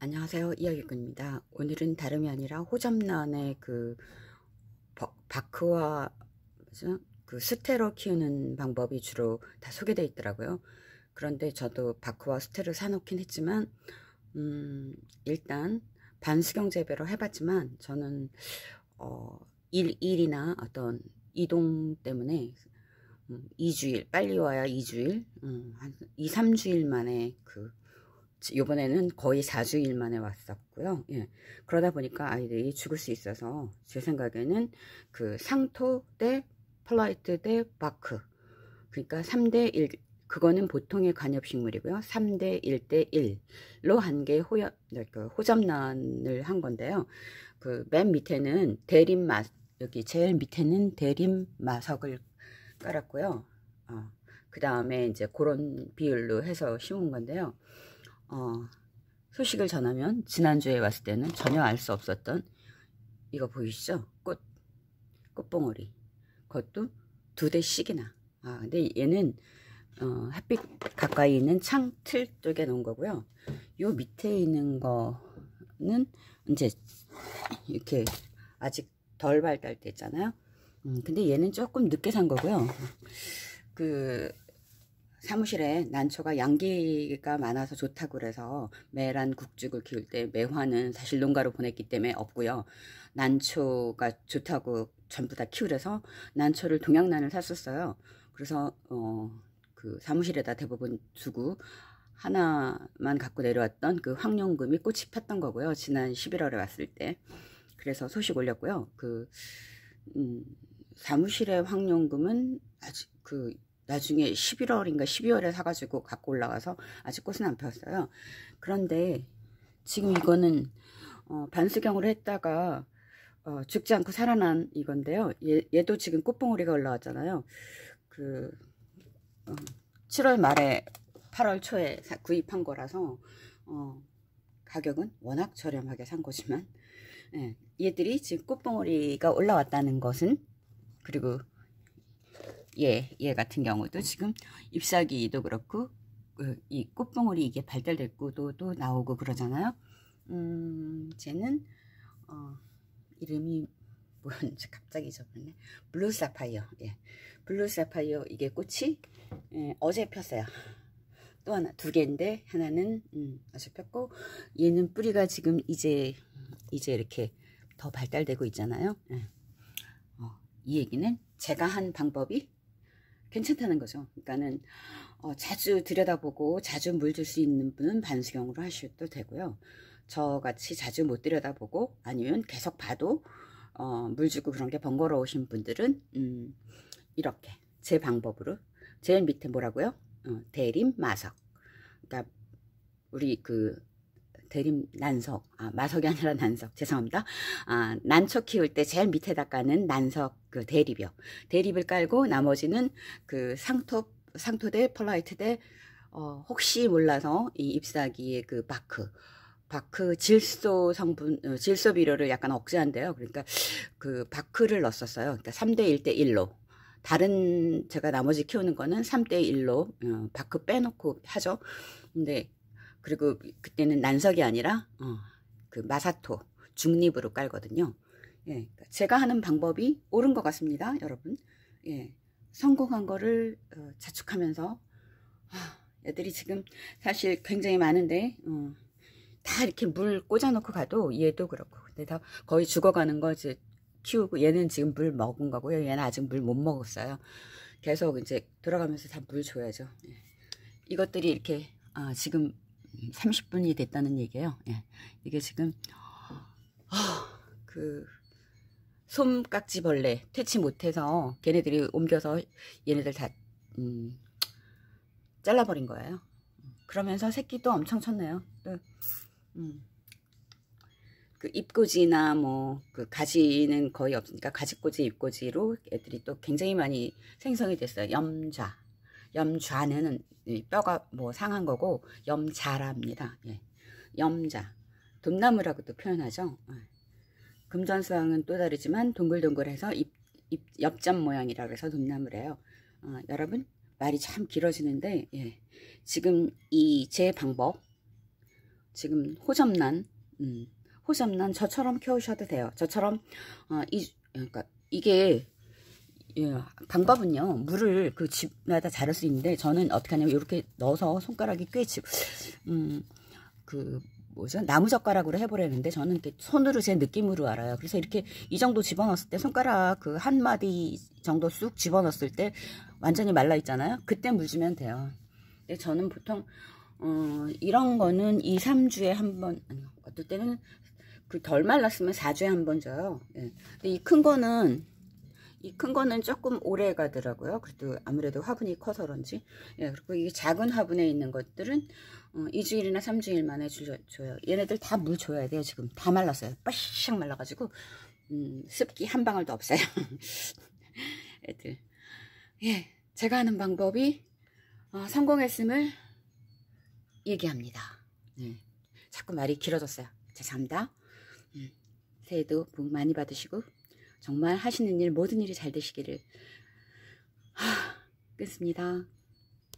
안녕하세요 이야기꾼입니다 오늘은 다름이 아니라 호접란의 그 바크와 그 스테로 키우는 방법이 주로 다 소개되어 있더라고요 그런데 저도 바크와 스테로 사놓긴 했지만 음 일단 반수경 재배로 해봤지만 저는 어 일, 일이나 어떤 이동 때문에 2주일 음, 빨리 와야 2주일 음, 한 2, 3주일 만에 그 이번에는 거의 4주일 만에 왔었고요. 예. 그러다 보니까 아이들이 죽을 수 있어서 제 생각에는 그 상토 대 플라이트 대 바크 그러니까 3대 1 그거는 보통의 간엽식물이고요. 3대 1대 1로 한 개호접란을한 그 건데요. 그 맨 밑에는 대림 마 여기 제일 밑에는 대림 마석을 깔았고요. 어, 그 다음에 이제 그런 비율로 해서 심은 건데요. 어, 소식을 전하면 지난주에 왔을 때는 전혀 알 수 없었던 이거 보이시죠? 꽃, 꽃봉오리. 그것도 두 대씩이나. 아, 근데 얘는 어, 햇빛 가까이 있는 창틀 쪽에 놓은 거고요. 요 밑에 있는 거는 이제 이렇게 아직 덜 발달됐잖아요. 음, 근데 얘는 조금 늦게 산 거고요. 그 사무실에 난초가 양기가 많아서 좋다고 그래서 매란 국죽을 키울 때 매화는 사실 농가로 보냈기 때문에 없고요. 난초가 좋다고 전부 다 키우려서 난초를 동양난을 샀었어요. 그래서 어, 그 사무실에다 대부분 두고 하나만 갖고 내려왔던 그 황룡금이 꽃이 폈던 거고요. 지난 11월에 왔을 때. 그래서 소식 올렸고요. 그 음, 사무실의 황룡금은 아직 그 나중에 11월인가 12월에 사가지고 갖고 올라가서 아직 꽃은 안 폈어요. 그런데 지금 이거는 어, 반수경으로 했다가 어, 죽지 않고 살아난 이건데요. 얘, 얘도 지금 꽃봉오리가 올라왔잖아요. 그 어, 7월 말에 8월 초에 사, 구입한 거라서 어, 가격은 워낙 저렴하게 산 거지만 예, 얘들이 지금 꽃봉오리가 올라왔다는 것은 그리고 예, 얘 예 같은 경우도 지금 잎사귀도 그렇고 그 이 꽃봉오리 이게 발달됐고 도또 나오고 그러잖아요. 음, 쟤는 어, 이름이 뭔지 갑자기 잊어버렸네. 블루 사파이어. 예. 블루 사파이어 이게 꽃이 예, 어제 폈어요. 또 하나 두 개인데 하나는 음, 어제 폈고 얘는 뿌리가 지금 이제 이제 이렇게 더 발달되고 있잖아요. 예. 어, 이 얘기는 제가 한 방법이 괜찮다는 거죠. 그러니까는 어, 자주 들여다보고 자주 물 줄 수 있는 분은 반수경으로 하셔도 되고요. 저같이 자주 못 들여다보고 아니면 계속 봐도 어, 물 주고 그런 게 번거로우신 분들은 음, 이렇게 제 방법으로 제일 밑에 뭐라고요? 어, 대림 마석. 그러니까 우리 그 대림 난석, 아, 마석이 아니라 난석, 죄송합니다. 아, 난초 키울 때 제일 밑에다 까는 난석 그 대립이요. 대립을 깔고 나머지는 그상토 상토대, 폴라이트대 어, 혹시 몰라서 이 잎사귀의 그 바크, 바크 질소 성분, 어, 질소 비료를 약간 억제한대요. 그러니까 그 바크를 넣었었어요. 그러니까 3대 1대 1로. 다른 제가 나머지 키우는 거는 3대 1로 어, 바크 빼놓고 하죠. 근데 그리고 그때는 난석이 아니라 어, 그 마사토 중립으로 깔거든요. 예, 그러니까 제가 하는 방법이 옳은 것 같습니다, 여러분. 예, 성공한 거를 어, 자축하면서 아, 애들이 지금 사실 굉장히 많은데 어, 다 이렇게 물 꽂아놓고 가도 얘도 그렇고 근데 다 거의 죽어가는 거 이제 키우고 얘는 지금 물 먹은 거고요. 얘는 아직 물 못 먹었어요. 계속 이제 돌아가면서 다 물 줘야죠. 예. 이것들이 이렇게 아, 지금 30분이 됐다는 얘기예요. 예. 이게 지금 어, 그 솜깍지벌레 퇴치 못해서 걔네들이 옮겨서 얘네들 다 음, 잘라버린 거예요. 그러면서 새끼도 엄청 쳤네요. 또, 음, 그 잎꽂이나 뭐 그 가지는 거의 없으니까 가지꽂이, 잎꽂이로 애들이 또 굉장히 많이 생성이 됐어요. 염좌. 염좌는 뼈가 뭐 상한 거고 염자랍니다. 예. 염자. 돈나무라고도 표현하죠. 예. 금전수왕은 또 다르지만 동글동글해서 잎, 잎, 엽전 모양이라 고해서 돈나무래요. 어, 여러분 말이 참 길어지는데 예. 지금 이 제 방법 지금 호접란 음, 호접란 저처럼 키우셔도 돼요. 저처럼 어, 이, 그러니까 이게 예, 강밥은요 물을 그 집마다 자를 수 있는데 저는 어떻게 하냐면 이렇게 넣어서 손가락이 꽤 집, 음, 그 뭐죠 나무 젓가락으로 해보려는데 저는 이렇게 손으로 제 느낌으로 알아요. 그래서 이렇게 이 정도 집어넣었을 때 손가락 그 한 마디 정도 쑥 집어넣었을 때 완전히 말라 있잖아요. 그때 물 주면 돼요. 근데 저는 보통 어, 이런 거는 2, 3주에 한 번, 아니, 어떨 때는 그 덜 말랐으면 4주에 한 번 줘요. 예. 근데 이 큰 거는 이큰 거는 조금 오래 가더라고요. 그래도 아무래도 화분이 커서 그런지. 예, 그리고 이 작은 화분에 있는 것들은 어, 2주일이나 3주일 만에 줄, 줘요. 얘네들 다 물 줘야 돼요. 지금 다 말랐어요. 빠샥 말라가지고 음, 습기 한 방울도 없어요. 애들. 예, 제가 하는 방법이 어, 성공했음을 얘기합니다. 예, 자꾸 말이 길어졌어요. 죄송합니다. 음, 새해도 복 많이 받으시고 정말 하시는 일 모든 일이 잘 되시기를 하, 끊습니다.